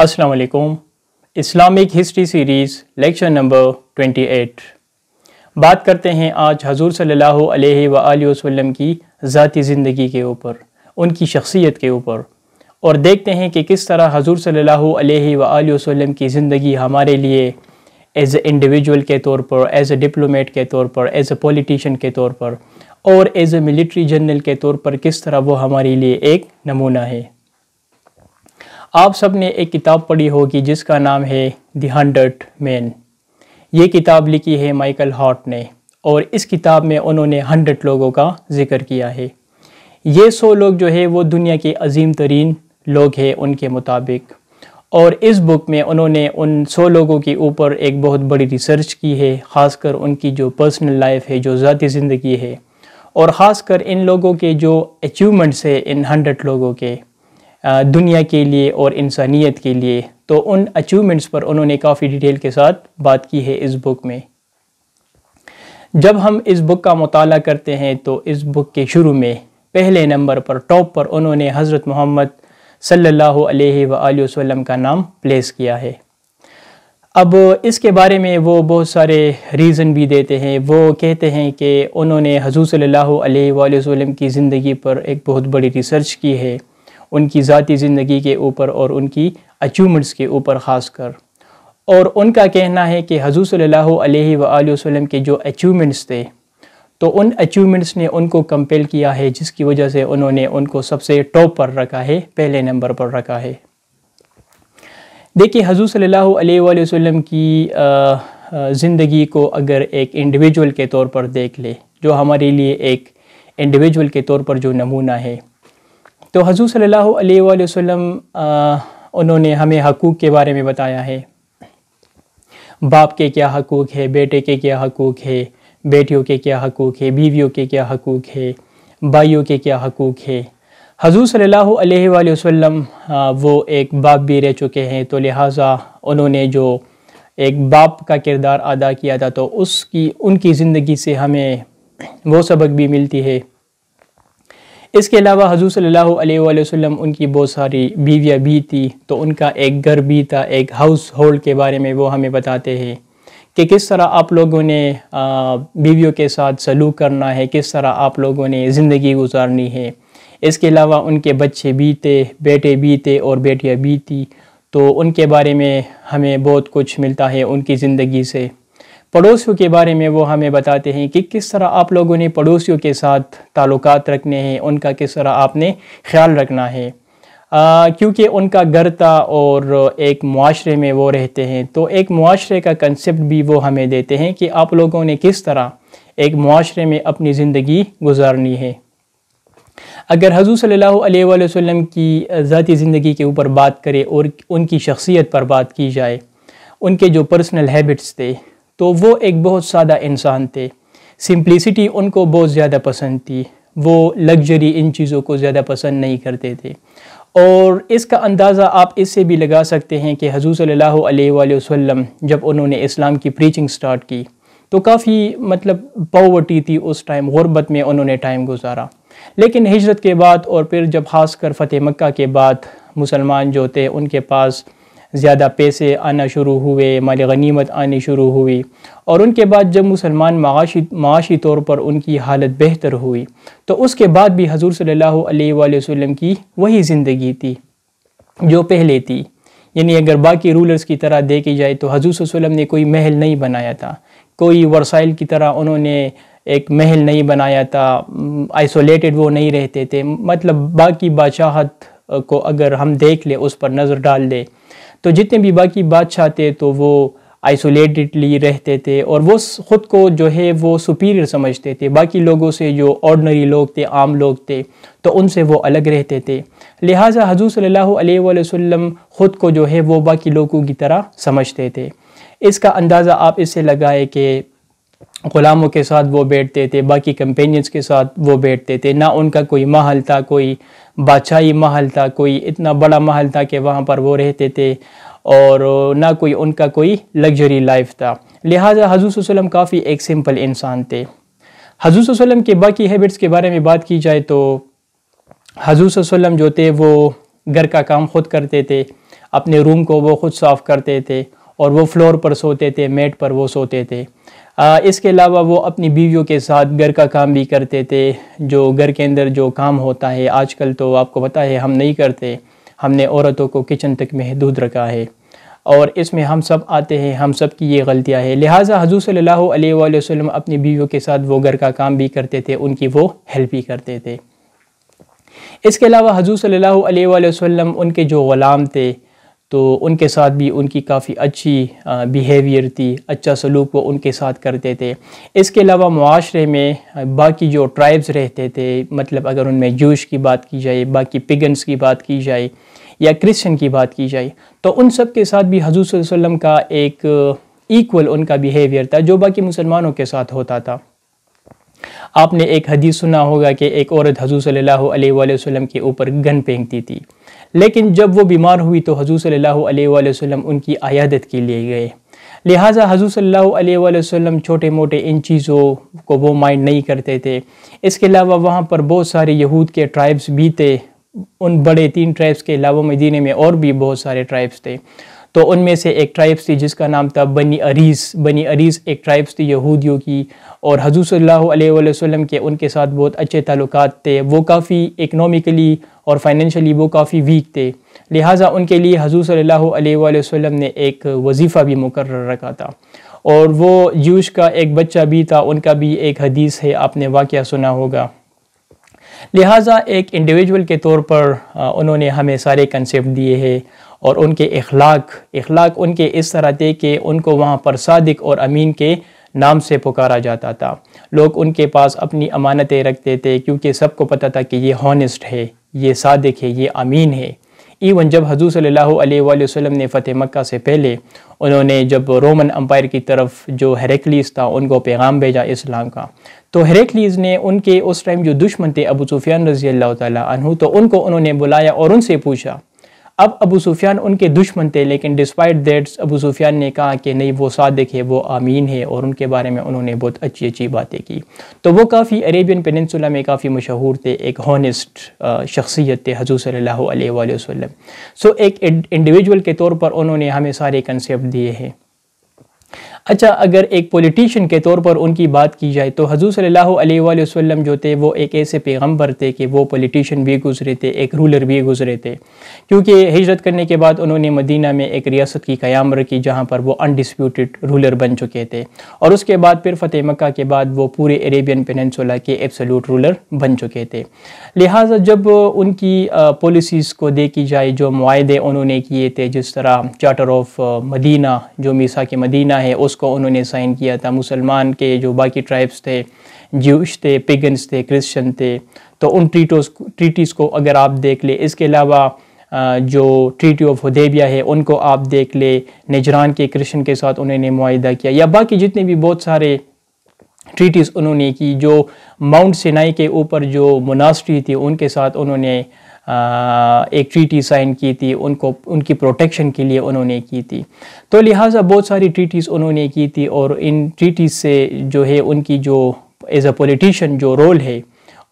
अस्सलाम वालेकुम Islamic history series lecture number 28 बात करते हैं आज हजूर सल्लल्लाहु अलैहि वसल्लम की ज़ाती ज़िंदगी के ऊपर उनकी शख्सियत के ऊपर और देखते हैं कि किस तरह हजूर सल्लल्लाहु अलैहि वसल्लम की ज़िंदगी हमारे लिए एज़ ए इंडिविजुअल के तौर पर एज़ ए डिप्लोमेट के तौर पर एज़ ए पॉलिटिशन के तौर पर और एज़ ए मिलिट्री जनरल के तौर पर किस तरह वो हमारे लिए एक नमूना है आप सब ने एक किताब पढ़ी होगी जिसका नाम है द हंड्रेड मैन ये किताब लिखी है माइकल हॉट ने और इस किताब में उन्होंने हंड्रेड लोगों का जिक्र किया है ये सौ लोग जो है वो दुनिया के अजीम तरीन लोग हैं उनके मुताबिक और इस बुक में उन्होंने उन सौ लोगों के ऊपर एक बहुत बड़ी रिसर्च की है ख़ासकर उनकी जो पर्सनल लाइफ है जो ज़ाती ज़िंदगी है और ख़ासकर इन लोगों के जो अचीवमेंट्स है इन हंड्रेड लोगों के दुनिया के लिए और इंसानियत के लिए तो उन अचीवमेंट्स पर उन्होंने काफ़ी डिटेल के साथ बात की है इस बुक में जब हम इस बुक का मताल करते हैं तो इस बुक के शुरू में पहले नंबर पर टॉप पर उन्होंने हज़रत मोहम्मद सल्लल्लाहु अलैहि वसल्लम का नाम प्लेस किया है अब इसके बारे में वो बहुत सारे रीज़न भी देते हैं वो कहते हैं कि उन्होंने हजू सल्ला वसम की ज़िंदगी पर एक बहुत बड़ी रिसर्च की है उनकी ज़ाती ज़िंदगी के ऊपर और उनकी अचीवमेंट्स के ऊपर ख़ास कर और उनका कहना है कि हजू सल्ला वसम के जो अचीवमेंट्स थे तो उन अचीवमेंट्स ने उनको कंपेल किया है जिसकी वजह से उन्होंने उनको सबसे टॉप पर रखा है पहले नंबर पर रखा है देखिए हजू सल्ला वसम की ज़िंदगी को अगर एक इंडिविजुअल के तौर पर देख ले जो हमारे लिए एक इंडिविजुअल के तौर पर जो नमूना है तो हजू सल्हसम उन्होंने हमें हकूक़ के बारे में बताया है बाप के क्या हकूक़ है बेटे के क्या हकूक़ है बेटियों के क्या हकूक़ है बीवियों के क्या हकूक़ है भाइयों के क्या हकूक़ है हजू सल्ला वसम वो एक बाप भी रह चुके हैं तो लिहाजा उन्होंने जो एक बाप का किरदार अदा किया था तो उसकी उनकी ज़िंदगी से हमें वो सबक भी मिलती है इसके अलावा हजूर सल्लल्लाहु उनकी बहुत सारी बीवियाँ भी थी तो उनका एक घर भी था एक हाउस होल्ड के बारे में वो हमें बताते हैं कि किस तरह आप लोगों ने बीवियों के साथ सलूक करना है किस तरह आप लोगों ने ज़िंदगी गुजारनी है इसके अलावा उनके बच्चे भी थे बेटे भी थे और बेटियाँ भी थी तो उनके बारे में हमें बहुत कुछ मिलता है उनकी ज़िंदगी से पड़ोसियों के बारे में वो हमें बताते हैं कि किस तरह आप लोगों ने पड़ोसियों के साथ ताल्लुक रखने हैं उनका किस तरह आपने ख्याल रखना है क्योंकि उनका घर था और एक माशरे में वो रहते हैं तो एक माशरे का कंसेप्ट भी वो हमें देते हैं कि आप लोगों ने किस तरह एक माशरे में अपनी ज़िंदगी गुजारनी है अगर हजू सल्लल्लाहु अलैहि की ज़ाती ज़िंदगी के ऊपर बात करें और उनकी शख्सियत पर बात की जाए उनके जो पर्सनल हैबिट्स थे तो वो एक बहुत सादा इंसान थे सिंप्लिसिटी उनको बहुत ज़्यादा पसंद थी वो लग्जरी इन चीज़ों को ज़्यादा पसंद नहीं करते थे और इसका अंदाज़ा आप इससे भी लगा सकते हैं कि हजू सल्ला वसम जब उन्होंने इस्लाम की प्रीचिंग स्टार्ट की तो काफ़ी मतलब पावर्टी थी उस टाइम गुरबत में उन्होंने टाइम गुजारा लेकिन हिजरत के बाद और फिर जब खासकर फ़तेह मक्का के बाद मुसलमान जो थे उनके पास ज़्यादा पैसे आना शुरू हुए माल गनीमत आनी शुरू हुई और उनके बाद जब मुसलमान माशी माशी तौर पर उनकी हालत बेहतर हुई तो उसके बाद भी हजूर सल्लल्लाहु अलैहि वसल्लम की वही ज़िंदगी थी जो पहले थी यानी अगर बाकी रूलर्स की तरह देखी जाए तो हजूर सल्लम ने कोई महल नहीं बनाया था कोई वर्साइल की तरह उन्होंने एक महल नहीं बनाया था आइसोलेटेड वो नहीं रहते थे मतलब बाकी बादशाहत को अगर हम देख ले उस पर नज़र डाल दें तो जितने भी बाकी बादशाह थे तो वो आइसोलेटेडली रहते थे और वो ख़ुद को जो है वो सुपीरियर समझते थे बाकी लोगों से जो ऑर्डनरी लोग थे आम लोग थे तो उनसे वो अलग रहते थे लिहाजा हजूर सल्लल्लाहु अलैहि वसल्लम ख़ुद को जो है वो बाकी लोगों की तरह समझते थे इसका अंदाज़ा आप इससे लगाए कि ग़ुलामों के साथ वो बैठते थे बाकी कंपेनियंस के साथ वो बैठते थे ना उनका कोई महल था कोई बादशाही महल था कोई इतना बड़ा महल था कि वहाँ पर वो रहते थे और ना कोई उनका कोई लग्जरी लाइफ था लिहाजा हजूर वसलम काफ़ी एक सिंपल इंसान थे हजूर वसलम के बाकी हैबिट्स के बारे में बात की जाए तो हजूर वसलम जो थे वो घर का काम खुद करते थे अपने रूम को वो खुद साफ़ करते थे और वो फ्लोर पर सोते थे मेट पर वो सोते थे इसके अलावा वो अपनी बीवियों के साथ घर का काम भी करते थे जो घर के अंदर जो काम होता है आजकल तो आपको पता है हम नहीं करते हमने औरतों को किचन तक महदूद रखा है और इसमें हम सब आते हैं हम सब की ये गलतियाँ हैं लिहाजा हजू सल्ला वसम अपनी बीवियों के साथ वो घर का काम भी करते थे उनकी वो हेल्प भी करते थे इसके अलावा हजू सल्ला वसम उनके जो ग़ुलाम थे तो उनके साथ भी उनकी काफ़ी अच्छी बिहेवियर थी अच्छा सलूक वो उनके साथ करते थे इसके अलावा माशरे में बाकी जो ट्राइब्स रहते थे मतलब अगर उनमें जूश की बात की जाए बाकी पिगन्स की बात की जाए या क्रिश्चन की बात की जाए तो उन सब के साथ भी हजूर वसम का एक इक्वल उनका बिहेवियर था जो बाकी मुसलमानों के साथ होता था आपने एक हदीस सुना होगा कि एक औरत हजू सल्ला वसलम के ऊपर गन फेंकती थी लेकिन जब वो बीमार हुई तो हजू सल वसम उनकी आयादत के लिए गए लिहाजा हजू सल वसम छोटे मोटे इन चीज़ों को वो माइंड नहीं करते थे इसके अलावा वहाँ पर बहुत सारे यहूद के ट्राइब्स भी थे उन बड़े तीन ट्राइब्स के अलावा मदीने में और भी बहुत सारे ट्राइब्स थे तो उनमें से एक ट्राइब्स थी जिसका नाम था बनी अरीस बनी अरीस एक ट्राइब्स थी यहूदियों की और हजू सल्लल्लाहु के उनके साथ बहुत अच्छे ताल्लुक थे वो काफ़ी इकनॉमिकली और फाइनेंशली वो काफ़ी वीक थे लिहाजा उनके लिए हजू सल्लल्लाहु ने एक वजीफ़ा भी मुकर रखा था और वो यूश का एक बच्चा भी था उनका भी एक हदीस है आपने वाक़ सुना होगा लिहाजा एक इंडिविजुअल के तौर पर उन्होंने हमें सारे कंसेप्ट दिए हैं और उनके अखलाक अखलाक उनके इस तरह थे कि उनको वहाँ पर सादिक और अमीन के नाम से पुकारा जाता था लोग उनके पास अपनी अमानतें रखते थे क्योंकि सबको पता था कि ये हॉनेस्ट है ये सादिक है ये अमीन है इवन जब हजू सल्लल्लाहु अलैहि ने फ़तेह मक्का से पहले उन्होंने जब रोमन अम्पायर की तरफ जो हेरेक्लीस था उनको पैगाम भेजा इस्लाम का तो हेरेक्लीस ने उनके उस टाइम जो दुश्मन थे अबू सूफियान रजी अल्लाह तु तो उनको उन्होंने बुलाया और उनसे पूछा अब अबू सुफियान उनके दुश्मन थे लेकिन डिस्पाइट दैट्स अबू सुफियान ने कहा कि नहीं वो सादिक है वो आमीन है और उनके बारे में उन्होंने बहुत अच्छी अच्छी बातें की तो वो काफ़ी अरेबियन पेनसुला में काफ़ी मशहूर थे एक हॉनेस्ट शख्सियत थे हजू सल्ला वसम सो एक इंडिविजुअल के तौर पर उन्होंने हमें सारे कंसेप्ट दिए हैं अच्छा अगर एक पॉलिटिशियन के तौर पर उनकी बात की जाए तो हजू सल्ला जो थे वो एक ऐसे पैगम्बर थे कि वो पॉलिटिशियन भी गुजरे थे एक रूलर भी गुजरे थे क्योंकि हिजरत करने के बाद उन्होंने मदीना में एक रियासत की क्याम रखी जहाँ पर वो अनडिस्प्यूटेड रूलर बन चुके थे और उसके बाद फिर फ़तेह मक्का के बाद वो पूरे अरेबियन पेनसोला के एब्सोलूट रूलर बन चुके थे लिहाजा जब उनकी पॉलिसीज़ को देखी जाए जो माहे उन्होंने किए थे जिस तरह चार्टर ऑफ मदीना जो मीसा के मदीना है उस उसको उन्होंने साइन किया था मुसलमान के जो बाकी ट्राइब्स थे जूश थे पिगन्स थे क्रिश्चन थे तो उन ट्रीटोस ट्रीटीज़ को अगर आप देख ले इसके अलावा जो ट्रीटी ऑफ हदेबिया है उनको आप देख ले नजरान के क्रिश्चन के साथ उन्होंने माहा किया या बाकी जितने भी बहुत सारे ट्रीटीज़ उन्होंने की जो माउंट सिनाई के ऊपर जो मोनास्ट्री थी उनके साथ उन्होंने एक ट्रीटी साइन की थी उनको उनकी प्रोटेक्शन के लिए उन्होंने की थी तो लिहाजा बहुत सारी ट्रीटीज़ उन्होंने की थी और इन ट्रीटीज़ से जो है उनकी जो एज अ पोलिटिशन जो रोल है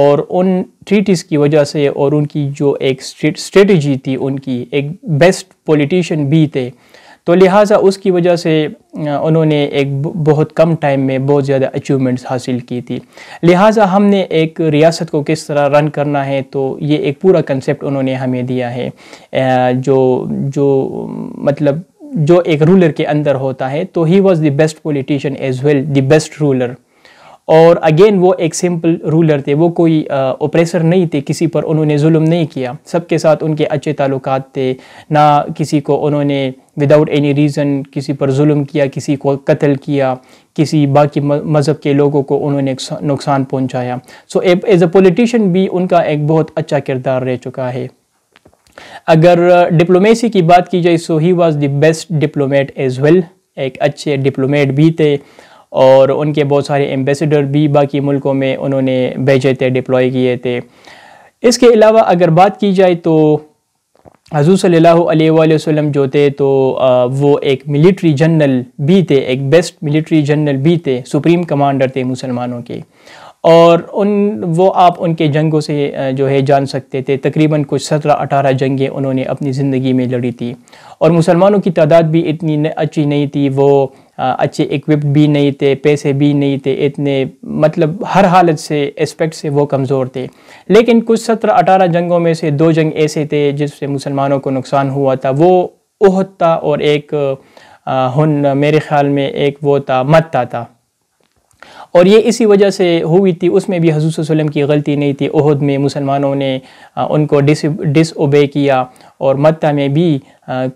और उन ट्रीटीज़ की वजह से और उनकी जो एक स्ट्रेटजी थी उनकी एक बेस्ट पोलिटिशन भी थे तो लिहाजा उसकी वजह से उन्होंने एक बहुत कम टाइम में बहुत ज़्यादा अचीवमेंट्स हासिल की थी लिहाजा हमने एक रियासत को किस तरह रन करना है तो ये एक पूरा कंसेप्ट उन्होंने हमें दिया है जो जो मतलब जो एक रूलर के अंदर होता है तो he was the best politician as well the best ruler और अगेन वो एक सिंपल रूलर थे वो कोई ऑपरेसर नहीं थे किसी पर उन्होंने जुल्म नहीं किया सबके साथ उनके अच्छे ताल्लुक थे ना किसी को उन्होंने विदाउट एनी रीज़न किसी पर जुल्म किया किसी को कत्ल किया किसी बाकी मज़हब के लोगों को उन्होंने नुकसान पहुंचाया सो एज अ पोलिटिशन भी उनका एक बहुत अच्छा किरदार रह चुका है अगर डिप्लोमेसी की बात की जाए so he was the best diplomat as well एक अच्छे डिप्लोमेट भी थे और उनके बहुत सारे एम्बेसडर भी बाकी मुल्कों में उन्होंने भेजे थे डिप्लॉय किए थे इसके अलावा अगर बात की जाए तो हजू सल्हसम वसम जो थे तो वो एक मिलिट्री जनरल भी थे एक बेस्ट मिलिट्री जनरल भी थे सुप्रीम कमांडर थे मुसलमानों के और उन वो आप उनके जंगों से जो है जान सकते थे तकरीबन कुछ सत्रह अठारह जंगें उन्होंने अपनी ज़िंदगी में लड़ी थी और मुसलमानों की तादाद भी इतनी अच्छी नहीं थी वो अच्छे इक्विप्ड भी नहीं थे पैसे भी नहीं थे इतने मतलब हर हालत से एस्पेक्ट से वो कमज़ोर थे लेकिन कुछ सत्रह अठारह जंगों में से दो जंग ऐसे थे जिससे मुसलमानों को नुकसान हुआ था वो ओहद था और एक हन मेरे ख्याल में एक वो था मत्ता था और ये इसी वजह से हुई थी उसमें भी हजूस वसलम की गलती नहीं थी उहद में मुसलमानों ने उनको डिस डिसओबे किया और मत्ता में भी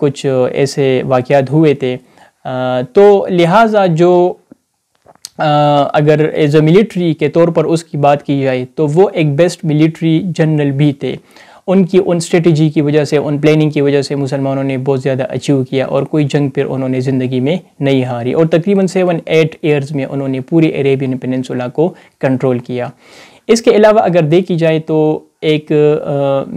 कुछ ऐसे वाक़ हुए थे तो लिहाजा जो अगर एज अ मिलिट्री के तौर पर उसकी बात की जाए तो वो एक बेस्ट मिलिट्री जनरल भी थे उनकी उन स्ट्रेटजी की वजह से उन प्लानिंग की वजह से मुसलमानों ने बहुत ज़्यादा अचीव किया और कोई जंग फिर उन्होंने ज़िंदगी में नहीं हारी और तकरीबन सेवन एट ईयर्स में उन्होंने पूरे अरेबियन पेनसुला को कंट्रोल किया इसके अलावा अगर देखी जाए तो एक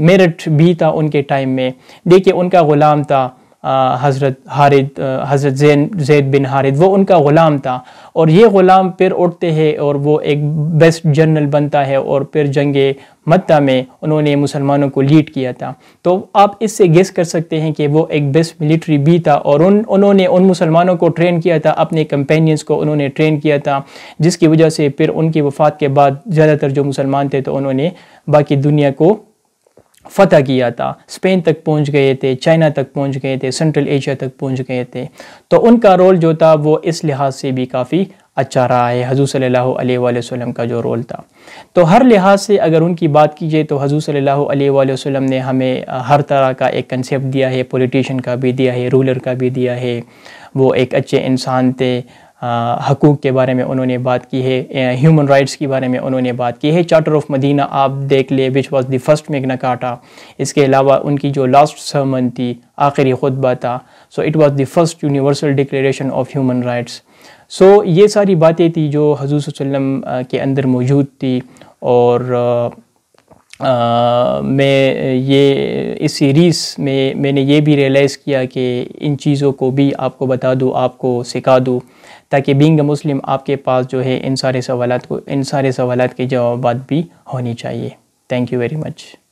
मेरठ भी था उनके टाइम में देखिए उनका ग़ुलाम था हज़रत हारिद हज़रत जैन जैद बिन हारिद वो उनका ग़ुलाम था और ये ग़ुलाम फिर उठते हैं और वो एक बेस्ट जनरल बनता है और फिर जंग मत्ता में उन्होंने मुसलमानों को लीड किया था तो आप इससे गेस कर सकते हैं कि वो एक बेस्ट मिलिट्री भी था और उन उन्होंने उन मुसलमानों को ट्रेन किया था अपने कंपेनियंस को उन्होंने ट्रेन किया था जिसकी वजह से फिर उनकी वफात के बाद ज़्यादातर जो मुसलमान थे तो उन्होंने बाकी दुनिया को फ़तह किया था स्पेन तक पहुंच गए थे चाइना तक पहुंच गए थे सेंट्रल एशिया तक पहुंच गए थे तो उनका रोल जो था वो इस लिहाज से भी काफ़ी अच्छा रहा है हजू सल्लल्लाहु अलैहि का जो रोल था तो हर लिहाज से अगर उनकी बात की जाए तो हजू सल्लल्लाहु अलैहि ने हमें हर तरह का एक कंसेप्ट दिया है पोलिटिशन का भी दिया है रूलर का भी दिया है वो एक अच्छे इंसान थे हकूक़ के बारे में उन्होंने बात की है ह्यूमन राइट्स के बारे में उन्होंने बात की है चार्टर ऑफ मदीना आप देख लें विच वाज द फर्स्ट मेगना काटा इसके अलावा उनकी जो लास्ट सरमन थी आखिरी खुतबा था so it was the first universal declaration of human rights so ये सारी बातें थी जो हजूर वसम के अंदर मौजूद थी और आ, मैं ये इस सीरीज़ में मैंने ये भी रियलाइज़ किया कि इन चीज़ों को भी आपको बता दूँ आपको सिखा दूँ ताकि बिंग मुस्लिम आपके पास जो है इन सारे सवाल को इन सारे सवाल के जवाब भी होनी चाहिए थैंक यू वेरी मच